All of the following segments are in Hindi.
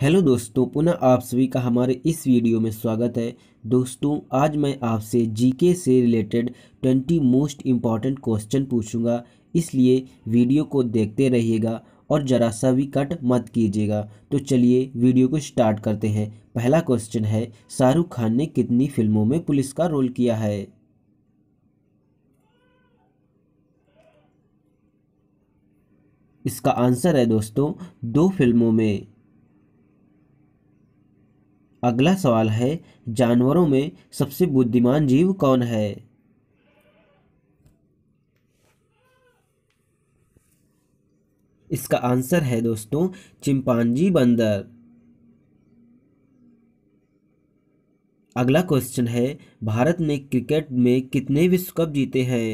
हेलो दोस्तों पुनः आप सभी का हमारे इस वीडियो में स्वागत है दोस्तों आज मैं आपसे जीके से रिलेटेड 20 मोस्ट इम्पॉर्टेंट क्वेश्चन पूछूंगा इसलिए वीडियो को देखते रहिएगा और ज़रा सा भी कट मत कीजिएगा तो चलिए वीडियो को स्टार्ट करते हैं पहला क्वेश्चन है शाहरुख खान ने कितनी फिल्मों में पुलिस का रोल किया है इसका आंसर है दोस्तों दो फिल्मों में अगला सवाल है जानवरों में सबसे बुद्धिमान जीव कौन है इसका आंसर है दोस्तों चिंपांजी बंदर अगला क्वेश्चन है भारत ने क्रिकेट में कितने विश्व कप जीते हैं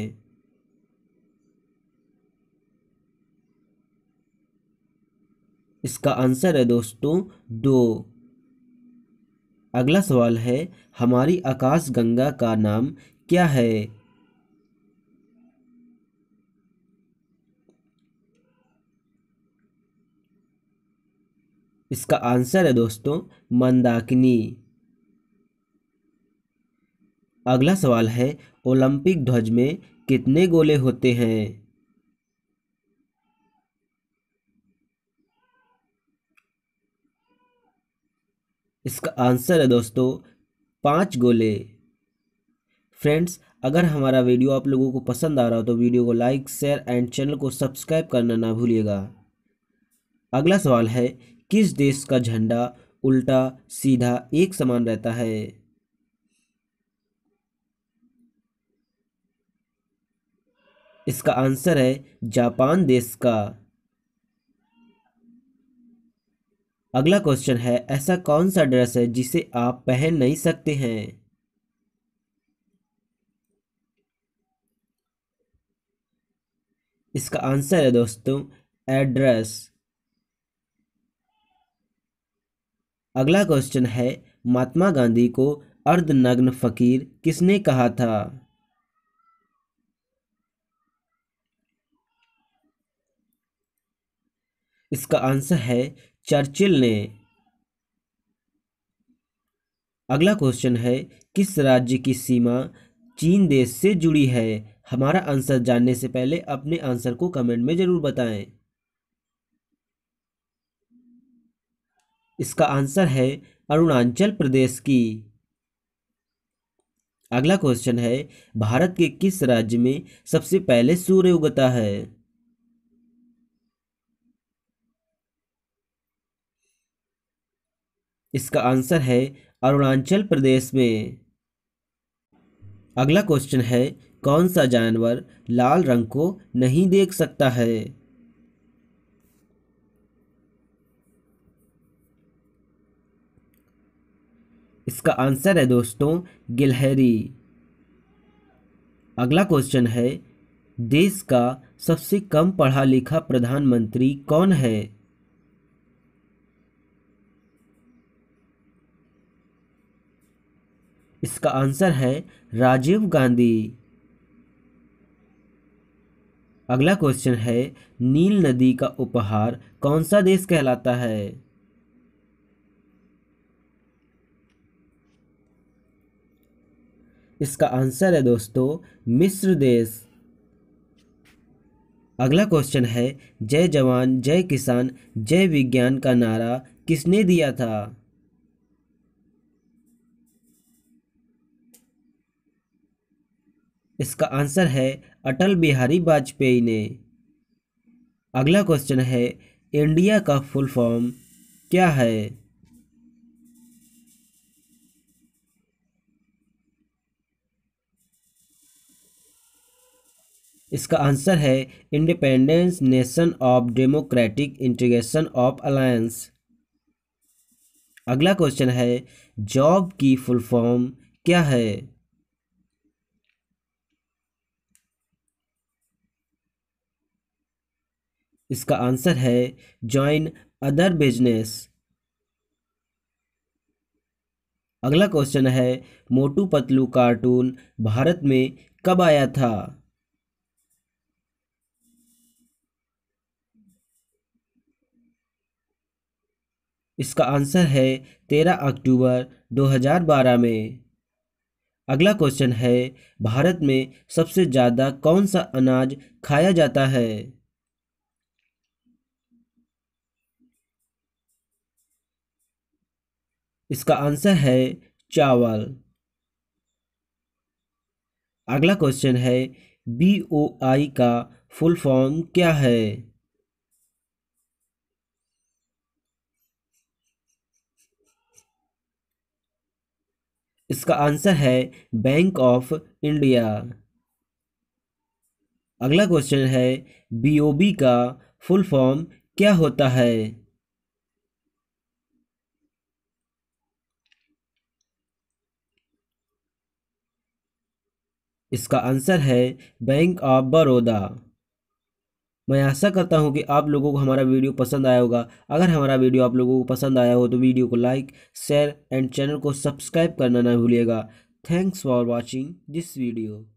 इसका आंसर है दोस्तों दो अगला सवाल है हमारी आकाश गंगा का नाम क्या है इसका आंसर है दोस्तों मंदाकिनी अगला सवाल है ओलंपिक ध्वज में कितने गोले होते हैं इसका आंसर है दोस्तों पांच गोले फ्रेंड्स अगर हमारा वीडियो आप लोगों को पसंद आ रहा हो तो वीडियो को लाइक शेयर एंड चैनल को सब्सक्राइब करना ना भूलिएगा अगला सवाल है किस देश का झंडा उल्टा सीधा एक समान रहता है इसका आंसर है जापान देश का अगला क्वेश्चन है ऐसा कौन सा ड्रेस है जिसे आप पहन नहीं सकते हैं इसका आंसर है दोस्तों एड्रेस अगला क्वेश्चन है महात्मा गांधी को अर्धनग्न फकीर किसने कहा था इसका आंसर है चर्चिल ने अगला क्वेश्चन है किस राज्य की सीमा चीन देश से जुड़ी है हमारा आंसर जानने से पहले अपने आंसर को कमेंट में ज़रूर बताएं इसका आंसर है अरुणाचल प्रदेश की अगला क्वेश्चन है भारत के किस राज्य में सबसे पहले सूर्य उगता है इसका आंसर है अरुणाचल प्रदेश में अगला क्वेश्चन है कौन सा जानवर लाल रंग को नहीं देख सकता है इसका आंसर है दोस्तों गिलहरी अगला क्वेश्चन है देश का सबसे कम पढ़ा लिखा प्रधानमंत्री कौन है इसका आंसर है राजीव गांधी अगला क्वेश्चन है नील नदी का उपहार कौन सा देश कहलाता है इसका आंसर है दोस्तों मिस्र देश अगला क्वेश्चन है जय जवान जय किसान जय विज्ञान का नारा किसने दिया था इसका आंसर है अटल बिहारी वाजपेयी ने अगला क्वेश्चन है इंडिया का फुल फॉर्म क्या है इसका आंसर है independence nation of democratic integration of alliance अगला क्वेश्चन है जॉब की फुल फॉर्म क्या है इसका आंसर है ज्वाइन अदर बिजनेस अगला क्वेश्चन है मोटू पतलू कार्टून भारत में कब आया था इसका आंसर है तेरह अक्टूबर दो हजार बारह में अगला क्वेश्चन है भारत में सबसे ज़्यादा कौन सा अनाज खाया जाता है इसका आंसर है चावल अगला क्वेश्चन है बी ओ आई का फुल फॉर्म क्या है इसका आंसर है बैंक ऑफ इंडिया अगला क्वेश्चन है बीओबी का फुल फॉर्म क्या होता है इसका आंसर है बैंक ऑफ बड़ौदा मैं आशा करता हूँ कि आप लोगों को हमारा वीडियो पसंद आया होगा अगर हमारा वीडियो आप लोगों को पसंद आया हो तो वीडियो को लाइक शेयर एंड चैनल को सब्सक्राइब करना ना भूलिएगा thanks for watching this video